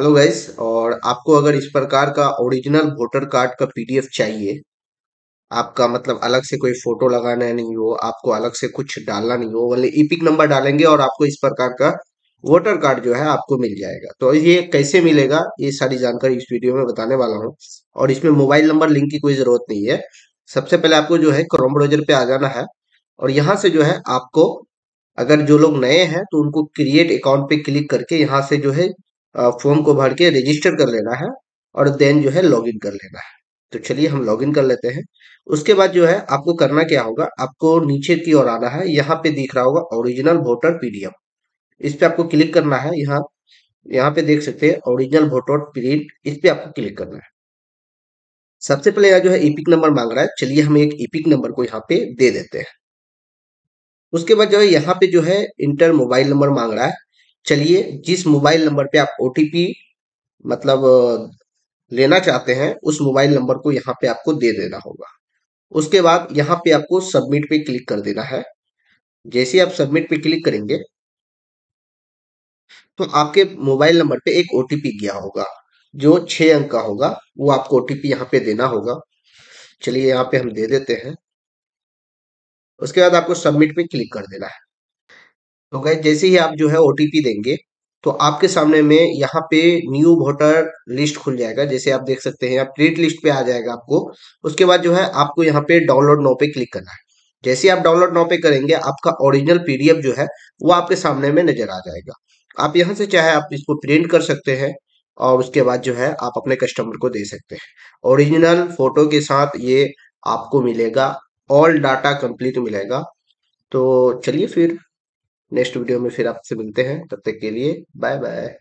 hello guys और आपको अगर इस प्रकार का ओरिजिनल वोटर कार्ड का पीडीएफ चाहिए आपका मतलब अलग से कोई फोटो लगाना नहीं हो आपको अलग से कुछ डालना नहीं हो बोले ईपिक नंबर डालेंगे और आपको इस प्रकार का वोटर कार्ड जो है आपको मिल जाएगा तो ये कैसे मिलेगा ये सारी जानकारी इस वीडियो में बताने वाला हूँ और इसमें मोबाइल नंबर लिंक की कोई जरूरत नहीं है सबसे पहले आपको जो है क्रोम ब्राउजर पे आ जाना है और यहाँ से जो है आपको अगर जो लोग नए हैं तो उनको क्रिएट अकाउंट पे क्लिक करके यहाँ से जो है फॉर्म को भर के रजिस्टर कर लेना है और देन जो है लॉगिन कर लेना है तो चलिए हम लॉगिन कर लेते हैं उसके बाद जो है आपको करना क्या होगा आपको नीचे की ओर आना है यहाँ पे दिख रहा होगा ओरिजिनल वोटर पीडीएफ इस पे आपको क्लिक करना है यहाँ यहाँ पे देख सकते हैं ओरिजिनल वोटर प्रिंट इस पे आपको क्लिक करना है सबसे पहले यहाँ जो है इपिक नंबर मांग रहा है चलिए हम एक इपिक नंबर को यहाँ पे दे देते हैं उसके बाद जो है यहाँ पे जो है इंटर मोबाइल नंबर मांग रहा है चलिए जिस मोबाइल नंबर पे आप ओटीपी मतलब लेना चाहते हैं उस मोबाइल नंबर को यहाँ पे आपको दे देना होगा उसके बाद यहाँ पे आपको सबमिट पे क्लिक कर देना है जैसे आप सबमिट पे क्लिक करेंगे तो आपके मोबाइल नंबर पे एक ओटीपी गया होगा जो छह अंक का होगा वो आपको ओटीपी यहाँ पे देना होगा चलिए यहाँ पे हम दे देते हैं उसके बाद आपको सबमिट पे क्लिक कर देना है तो गए जैसे ही आप जो है ओटीपी देंगे तो आपके सामने में यहाँ पे न्यू वोटर लिस्ट खुल जाएगा जैसे आप देख सकते हैं आप क्रिएट लिस्ट पे आ जाएगा आपको उसके बाद जो है आपको यहाँ पे डाउनलोड नाउ पे क्लिक करना है जैसे आप डाउनलोड नाउ पे करेंगे आपका ओरिजिनल पीडीएफ जो है वो आपके सामने में नजर आ जाएगा आप यहाँ से चाहे आप इसको प्रिंट कर सकते हैं और उसके बाद जो है आप अपने कस्टमर को दे सकते हैं ओरिजिनल फोटो के साथ ये आपको मिलेगा ऑल डाटा कंप्लीट मिलेगा तो चलिए फिर नेक्स्ट वीडियो में फिर आपसे मिलते हैं तब तक के लिए बाय बाय